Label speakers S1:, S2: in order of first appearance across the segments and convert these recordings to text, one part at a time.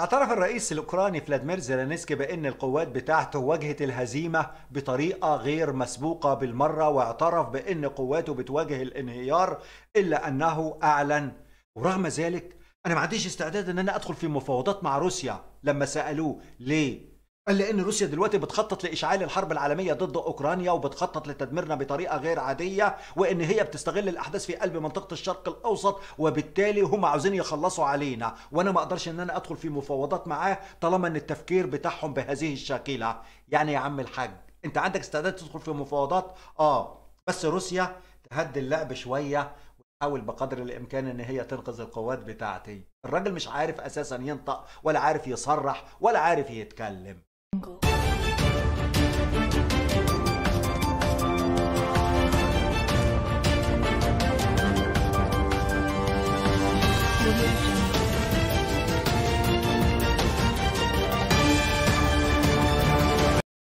S1: اعترف الرئيس الاوكراني فلاديمير زيلينسكي بان القوات بتاعته واجهت الهزيمه بطريقه غير مسبوقه بالمره واعترف بان قواته بتواجه الانهيار الا انه اعلن ورغم ذلك انا ما عنديش استعداد ان انا ادخل في مفاوضات مع روسيا لما سالوه ليه لان روسيا دلوقتي بتخطط لاشعال الحرب العالميه ضد اوكرانيا وبتخطط لتدميرنا بطريقه غير عاديه وان هي بتستغل الاحداث في قلب منطقه الشرق الاوسط وبالتالي هم عاوزين يخلصوا علينا وانا ما اقدرش ان انا ادخل في مفاوضات معاه طالما ان التفكير بتاعهم بهذه الشاكله يعني يا عم الحاج انت عندك استعداد تدخل في مفاوضات اه بس روسيا تهدي اللعب شويه حاول بقدر الامكان ان هي تنقذ القوات بتاعتي الراجل مش عارف اساسا ينطق ولا عارف يصرح ولا عارف يتكلم السلام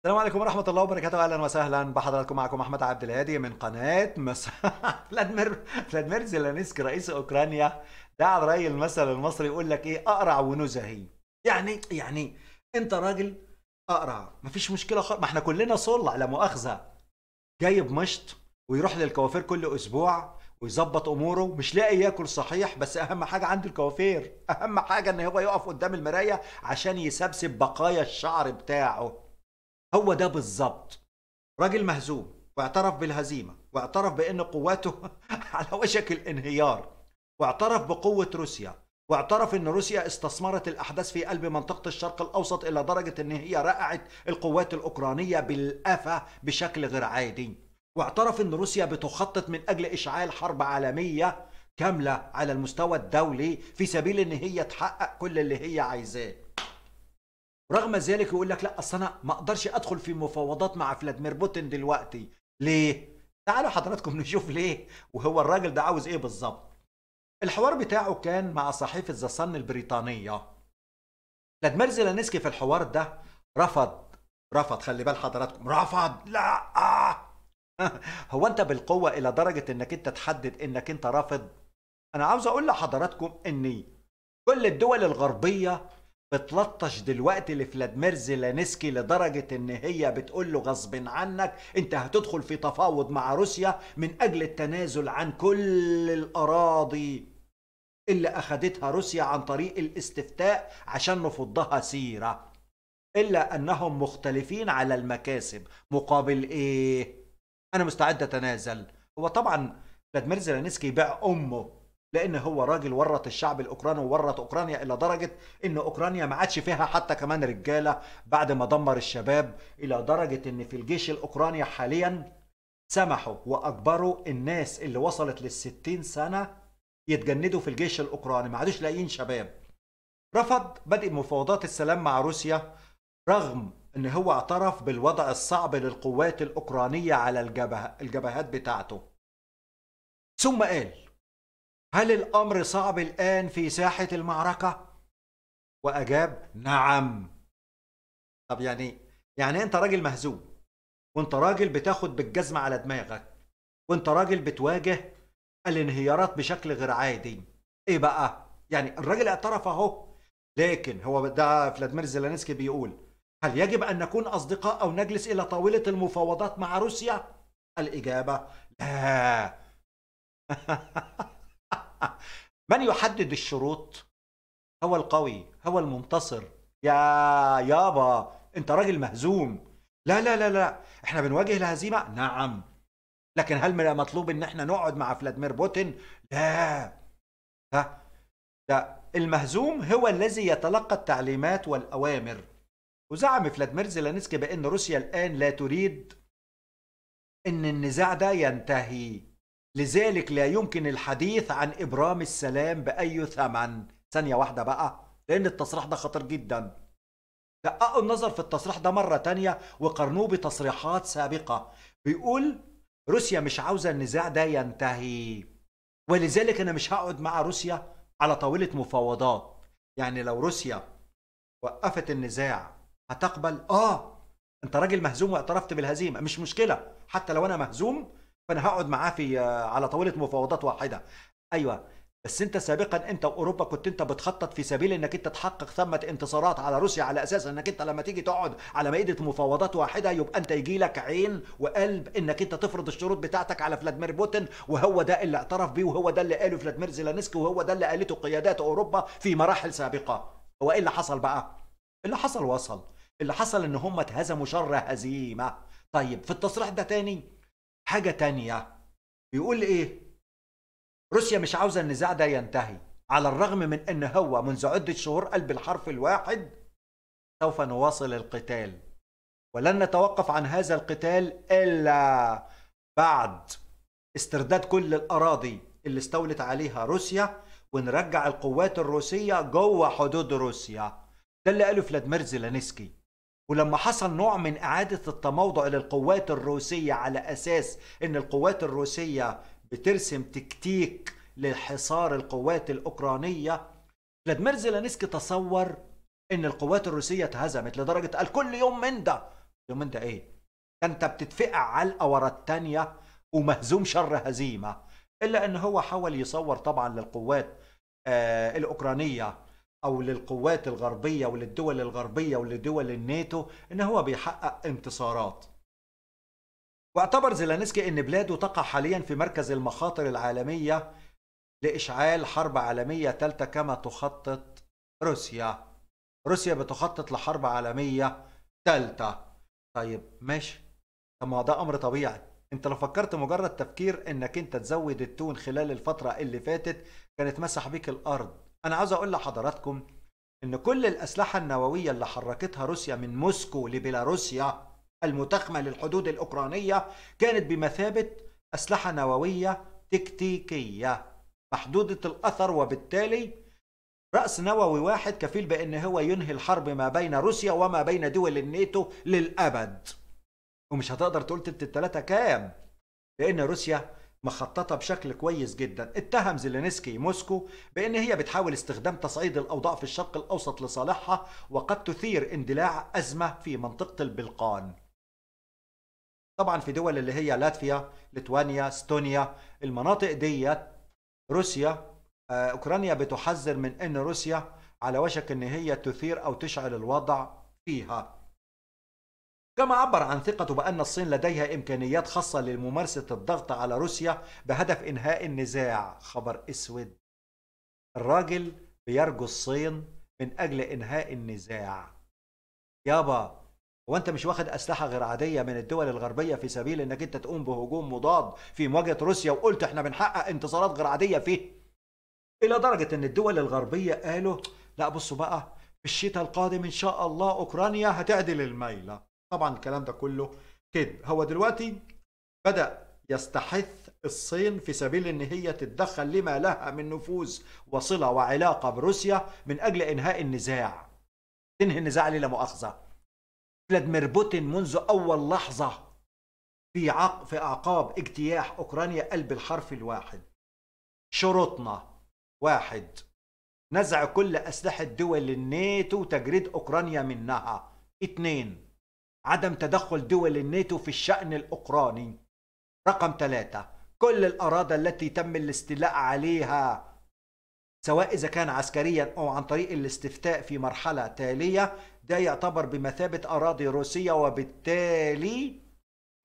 S1: عليكم ورحمة الله وبركاته أهلا وسهلا بحضراتكم معكم أحمد عبد الهادي من قناة مس... فلادمير فلادمير زيلانسكي رئيس أوكرانيا ده على رأي المثل المصري يقول لك إيه أقرع ونزهي يعني يعني أنت راجل اقرا مفيش مشكله خالص ما احنا كلنا صلع لا مؤاخذه جايب مشط ويروح للكوافير كل اسبوع ويظبط اموره مش لاقي ياكل صحيح بس اهم حاجه عنده الكوافير اهم حاجه ان هو يقف قدام المرايه عشان يسبسب بقايا الشعر بتاعه هو ده بالظبط راجل مهزوم واعترف بالهزيمه واعترف بان قواته على وشك الانهيار واعترف بقوه روسيا واعترف ان روسيا استثمرت الاحداث في قلب منطقه الشرق الاوسط الى درجه ان هي رقعت القوات الاوكرانيه بالافه بشكل غير عادي واعترف ان روسيا بتخطط من اجل اشعال حرب عالميه كامله على المستوى الدولي في سبيل ان هي تحقق كل اللي هي عايزاه رغم ذلك يقول لك لا اصل انا ما اقدرش ادخل في مفاوضات مع فلاديمير بوتين دلوقتي ليه تعالوا حضراتكم نشوف ليه وهو الراجل ده عاوز ايه بالظبط الحوار بتاعه كان مع صحيفة ذا صن البريطانية فلاديمير زيلانسكي في الحوار ده رفض رفض خلي بال حضراتكم رفض لا آه. هو انت بالقوة الى درجة انك انت تحدد انك انت رافض انا عاوز اقول لحضراتكم ان كل الدول الغربية بتلطش دلوقتي لفلاديمير زيلانسكي لدرجة إن هي بتقول له غصب عنك أنت هتدخل في تفاوض مع روسيا من أجل التنازل عن كل الأراضي اللي أخذتها روسيا عن طريق الاستفتاء عشان نفضها سيرة إلا أنهم مختلفين على المكاسب مقابل إيه؟ أنا مستعد أتنازل هو طبعا فلاديمير زيلينسكي باع أمه لأن هو راجل ورط الشعب الأوكراني وورط أوكرانيا إلى درجة إن أوكرانيا ما عادش فيها حتى كمان رجالة بعد ما دمر الشباب إلى درجة إن في الجيش الأوكراني حاليا سمحوا وأجبروا الناس اللي وصلت للستين سنة يتجندوا في الجيش الاوكراني ما عادوش لاقيين شباب رفض بدء مفاوضات السلام مع روسيا رغم ان هو اعترف بالوضع الصعب للقوات الاوكرانيه على الجبهه الجبهات بتاعته ثم قال هل الامر صعب الان في ساحه المعركه واجاب نعم طب يعني يعني انت راجل مهزوم وانت راجل بتاخد بالجزمه على دماغك وانت راجل بتواجه الانهيارات بشكل غير عادي ايه بقى يعني الراجل اعترف اهو لكن هو ده فلاديمير زيلانسكي بيقول هل يجب ان نكون اصدقاء او نجلس الى طاوله المفاوضات مع روسيا الاجابه لا من يحدد الشروط هو القوي هو المنتصر يا يابا انت راجل مهزوم لا لا لا لا احنا بنواجه الهزيمه نعم لكن هل من المطلوب ان احنا نقعد مع فلاديمير بوتين؟ لا ها لا المهزوم هو الذي يتلقى التعليمات والاوامر وزعم فلاديمير زيلانسكي بان روسيا الان لا تريد ان النزاع ده ينتهي لذلك لا يمكن الحديث عن ابرام السلام باي ثمن ثانيه واحده بقى لان التصريح ده خطير جدا دققوا النظر في التصريح ده مره تانية وقارنوه بتصريحات سابقه بيقول روسيا مش عاوزه النزاع ده ينتهي ولذلك انا مش هقعد مع روسيا على طاوله مفاوضات يعني لو روسيا وقفت النزاع هتقبل اه انت راجل مهزوم واعترفت بالهزيمه مش مشكله حتى لو انا مهزوم فانا هقعد معاه في آه، على طاوله مفاوضات واحده ايوه بس انت سابقا انت واوروبا كنت انت بتخطط في سبيل انك انت تحقق ثمه انتصارات على روسيا على اساس انك انت لما تيجي تقعد على مائده مفاوضات واحده يبقى انت يجي لك عين وقلب انك انت تفرض الشروط بتاعتك على فلاديمير بوتين وهو ده اللي اعترف بيه وهو ده اللي قاله فلاديمير زيلانسكي وهو ده اللي قالته قيادات اوروبا في مراحل سابقه هو ايه اللي حصل بقى اللي حصل وصل اللي حصل ان هم اتهزموا شر هزيمه طيب في التصريح ده تاني حاجه تانيه بيقول ايه روسيا مش عاوزه النزاع ده ينتهي على الرغم من ان هو منذ عده شهور قال بالحرف الواحد سوف نواصل القتال ولن نتوقف عن هذا القتال الا بعد استرداد كل الاراضي اللي استولت عليها روسيا ونرجع القوات الروسيه جوه حدود روسيا ده اللي قاله فلاديمير زيلانسكي ولما حصل نوع من إعادة التموضع للقوات الروسية على أساس أن القوات الروسية بترسم تكتيك لحصار القوات الأوكرانية فلادمير زيلانسكي تصور ان القوات الروسية اتهزمت لدرجة قال كل يوم من ده يوم من ده ايه ده انت بتتفقع علقة ورا التانية ومهزوم شر هزيمة الا ان هو حاول يصور طبعا للقوات آه الاوكرانية او للقوات الغربية وللدول الغربية ولدول الناتو ان هو بيحقق انتصارات واعتبر زيلانسكي أن بلاده تقع حاليا في مركز المخاطر العالمية لإشعال حرب عالمية ثالثة كما تخطط روسيا روسيا بتخطط لحرب عالمية ثالثة طيب ماشي طب ما ده أمر طبيعي انت لو فكرت مجرد تفكير انك انت تزود التون خلال الفترة اللي فاتت كانت مسح بيك الارض انا عاوز اقول لحضراتكم ان كل الاسلحة النووية اللي حركتها روسيا من موسكو لبيلاروسيا المتخمة للحدود الأوكرانية كانت بمثابة أسلحة نووية تكتيكية محدودة الأثر وبالتالي رأس نووي واحد كفيل بأن هو ينهي الحرب ما بين روسيا وما بين دول الناتو للأبد ومش هتقدر تقول تلت التلاتة كام لأن روسيا مخططة بشكل كويس جدا اتهم زيلينسكي موسكو بأن هي بتحاول استخدام تصعيد الأوضاع في الشرق الأوسط لصالحها وقد تثير اندلاع أزمة في منطقة البلقان طبعا في دول اللي هي لاتفيا ليتوانيا استونيا المناطق ديت روسيا آه، اوكرانيا بتحذر من ان روسيا على وشك ان هي تثير او تشعل الوضع فيها كما عبر عن ثقته بأن الصين لديها إمكانيات خاصة لممارسة الضغط على روسيا بهدف إنهاء النزاع خبر أسود الراجل بيرجو الصين من أجل إنهاء النزاع يابا وانت مش واخد اسلحه غير عاديه من الدول الغربيه في سبيل انك انت تقوم بهجوم مضاد في مواجهه روسيا وقلت احنا بنحقق انتصارات غير عاديه فيه الى درجه ان الدول الغربيه قالوا لا بصوا بقى في الشتاء القادم ان شاء الله اوكرانيا هتعدل الميله طبعا الكلام ده كله كذب هو دلوقتي بدا يستحث الصين في سبيل ان هي تتدخل لما لها من نفوذ وصله وعلاقه بروسيا من اجل انهاء النزاع تنهي النزاع لا مؤاخذه فلاديمير بوتين منذ أول لحظة في عق في أعقاب اجتياح أوكرانيا قال بالحرف الواحد شروطنا واحد نزع كل أسلحة دول الناتو وتجريد أوكرانيا منها اثنين عدم تدخل دول الناتو في الشأن الأوكراني رقم ثلاثة كل الأراضي التي تم الاستيلاء عليها سواء إذا كان عسكريا أو عن طريق الاستفتاء في مرحلة تالية ده يعتبر بمثابة أراضي روسية وبالتالي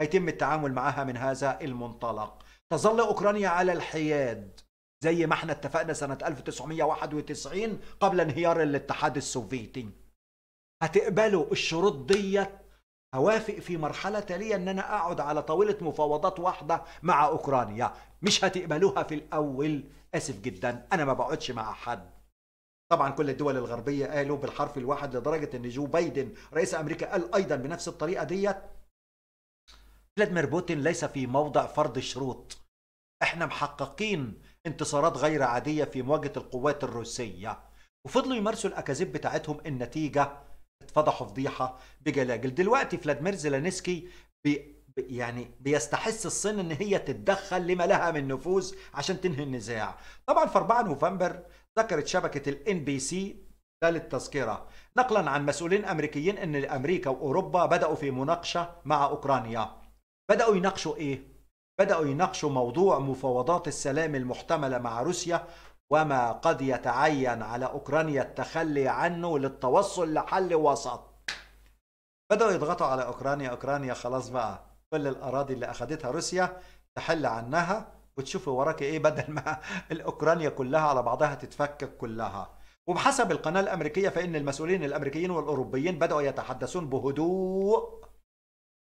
S1: هيتم التعامل معها من هذا المنطلق تظل أوكرانيا على الحياد زي ما احنا اتفقنا سنة 1991 قبل انهيار الاتحاد السوفيتي هتقبلوا الشروط ديت هوافق في مرحلة تالية أن أنا أقعد على طاولة مفاوضات واحدة مع أوكرانيا مش هتقبلوها في الأول آسف جدا أنا ما بقعدش مع حد طبعا كل الدول الغربية قالوا بالحرف الواحد لدرجة أن جو بايدن رئيس أمريكا قال أيضا بنفس الطريقة ديت فلاديمير بوتين ليس في موضع فرض شروط احنا محققين انتصارات غير عادية في مواجهة القوات الروسية وفضلوا يمارسوا الأكاذيب بتاعتهم النتيجة فضحوا فضيحه بجلاجل دلوقتي فلاديمير زيلانسكي بي يعني بيستحس الصين ان هي تتدخل لما لها من نفوذ عشان تنهي النزاع طبعا في 4 نوفمبر ذكرت شبكه الان بي سي ثالث تذكرة نقلا عن مسؤولين أمريكيين أن أمريكا وأوروبا بدأوا في مناقشة مع أوكرانيا بدأوا يناقشوا إيه؟ بدأوا يناقشوا موضوع مفاوضات السلام المحتملة مع روسيا وما قد يتعين على أوكرانيا التخلي عنه للتوصل لحل وسط بدأوا يضغطوا على أوكرانيا أوكرانيا خلاص بقى كل الأراضي اللي أخذتها روسيا تحل عنها وتشوفي وراك إيه بدل ما الأوكرانيا كلها على بعضها تتفكك كلها وبحسب القناة الأمريكية فإن المسؤولين الأمريكيين والأوروبيين بدأوا يتحدثون بهدوء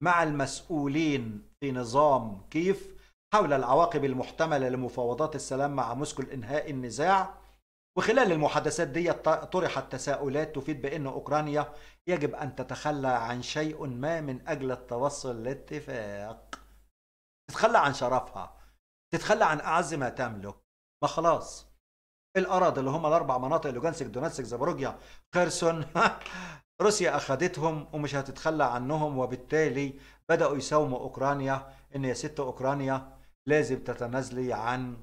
S1: مع المسؤولين في نظام كيف حول العواقب المحتملة لمفاوضات السلام مع موسكو لإنهاء النزاع وخلال المحادثات دي طرحت تساؤلات تفيد بأن أوكرانيا يجب أن تتخلى عن شيء ما من أجل التوصل لاتفاق تتخلى عن شرفها تتخلى عن أعز ما تملك ما خلاص الأراضي اللي هم الأربع مناطق لوجانسك دوناتسك زابروجيا خيرسون روسيا أخذتهم ومش هتتخلى عنهم وبالتالي بدأوا يساوموا أوكرانيا إن يا ست أوكرانيا لازم تتنازلي عن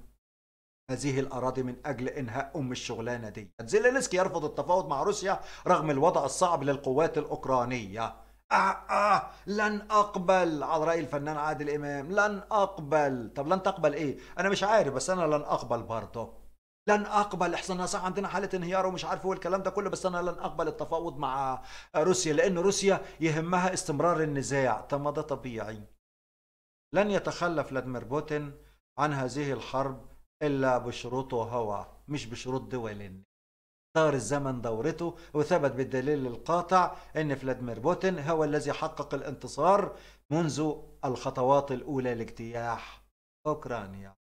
S1: هذه الأراضي من أجل إنهاء أم الشغلانة دي زيلينسكي يرفض التفاوض مع روسيا رغم الوضع الصعب للقوات الأوكرانية آه آه لن أقبل على رأي الفنان عادل إمام لن أقبل طب لن تقبل إيه أنا مش عارف بس أنا لن أقبل برضه لن اقبل احنا صح عندنا حاله انهيار ومش عارف والكلام ده كله بس انا لن اقبل التفاوض مع روسيا لان روسيا يهمها استمرار النزاع طب ما ده طبيعي لن يتخلى فلاديمير بوتين عن هذه الحرب إلا بشروطه هو مش بشروط دول دار الزمن دورته وثبت بالدليل القاطع أن فلاديمير بوتين هو الذي حقق الانتصار منذ الخطوات الأولى لاجتياح أوكرانيا